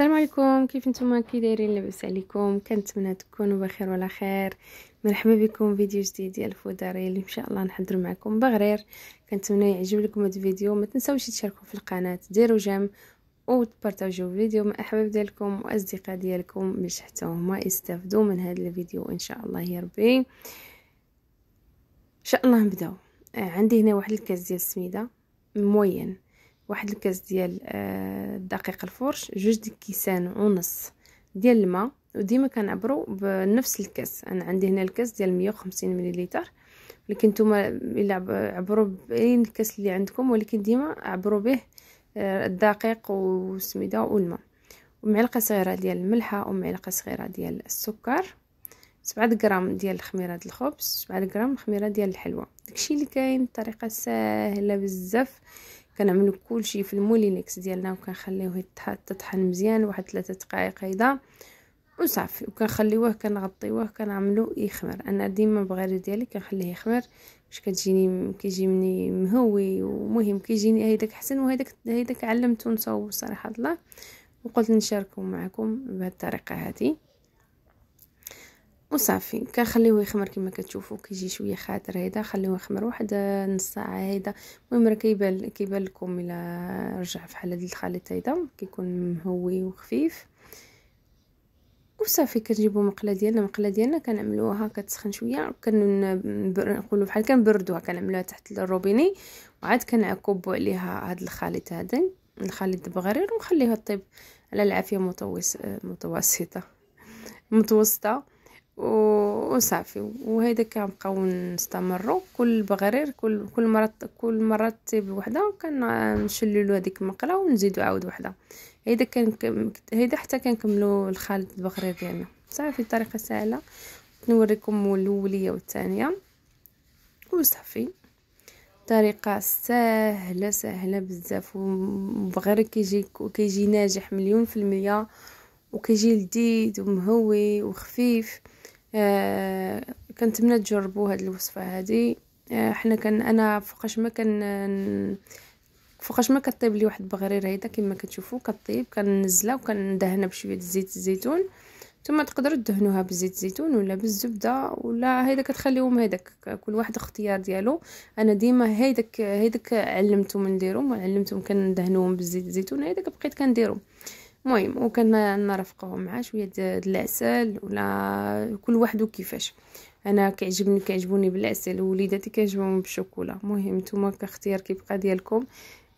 السلام عليكم كيف نتوما كي دايرين لاباس عليكم كنتمنى تكونوا بخير وعلى خير مرحبا بكم فيديو جديد ديال الفوداري اللي ان شاء الله نحضر معكم بغرير كنتمنى يعجب لكم هذا الفيديو ما تنساوش تشاركوا في القناه ديروا جيم وتبارطاجيو الفيديو مع احباب ديالكم واصدقاء ديالكم باش حتى هما يستافدوا من هذا الفيديو ان شاء الله يا ربي ان شاء الله نبداو آه، عندي هنا واحد الكاس ديال السميده موين واحد الكاس ديال الدقيق آه، الفرش جوج كيسان ونص ديال الماء وديما كنعبروا بنفس الكاس انا عندي هنا الكاس ديال 150 مليليتر ولكن نتوما الا عبروا باي كاس اللي عندكم ولكن ديما عبروا به آه، الدقيق والسميده والماء ومعلقه صغيره ديال الملحه ومعلقه صغيره ديال السكر 7 غرام ديال الخميره ديال الخبز 7 غرام خميره ديال الحلوى داكشي اللي كاين طريقه سهله بزاف كنعملو كلشي في المولينكس ديالنا وكنخليوه تطحن مزيان واحد ثلاثة دقائق هيدا وصافي وكنخليوه كنغطيوه كنعملو يخمر انا ديما بغرض ديالي كنخليه يخمر باش كتجيني كيجي مني مهوي ومهم كيجيني هيداك حسن وهيداك هيداك علمتو نصاوب صراحه الله وقلت نشاركو معكم بهذه الطريقه هذه وصافي كنخليوه يخمر كما كتشوفوا كيجي شويه خاطر هيدا خليوه يخمر واحد نص ساعه هيدا المهم راه كيبان كيبان لكم الا رجع فحال هذا الخليط هيدا كيكون مهوي وخفيف وصافي كنجيبو مقله ديالنا مقله ديالنا كنعملوها كتسخن شويه كنقولوا بحال كنبردوها كنعملوها تحت الروبيني وعاد كنعكبوا عليها هاد الخليط هذا الخليط بغرير ونخليها طيب على العافيه متوسطه متوسطه وصافي وهذا كنبقاو نستمروا كل بغرير كل كل مره كل مره تطيب وحده كنشللوا هذيك المقله ونزيدوا عاود وحده هذا كان هذا حتى كنكملوا الخلط البغرير ديالنا صافي طريقه سهله نوريكم الاوليه والثانيه وصافي طريقه سهله سهله بزاف وبغير كيجي كيجي ناجح مليون في المية وكيجي لذيذ ومهوي وخفيف آه، من تجربوا هاد الوصفه هادي آه، حنا كان انا فوقاش ما كان فوقاش ما كطيب لي واحد البغرير هيدا كما كتشوفوا كطيب كنزلها وكندهنها بشويه زيت الزيتون ثم تقدروا تدهنوها بزيت الزيتون ولا بالزبده ولا هيدا كتخليهم هيداك كل واحد اختيار ديالو انا ديما هيداك هيداك علمتو نديرهم وعلمتهم كندهنوهم بزيت الزيتون هيدا بقيت كنديرهم المهم وكنرافقهم مع شويه العسل ولا كل واحد كيفاش انا كيعجبني كيعجبوني بالعسل ووليداتي كيعجبهم بالشوكولا المهم نتوما كاختيار كيبقى ديالكم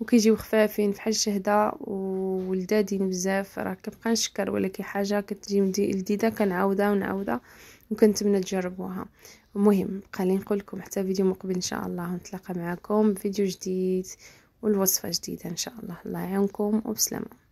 وكيجيو خفافين بحال الشهده وولدادين بزاف راه كنبقى نشكر ولكن حاجه كتجي لذيذه كنعاودها ونعاودها وكنتمنى تجربوها المهم بقى نقول لكم حتى فيديو مقبل ان شاء الله نتلاقى معكم بفيديو جديد والوصفه جديده ان شاء الله الله يعاونكم وبسلامه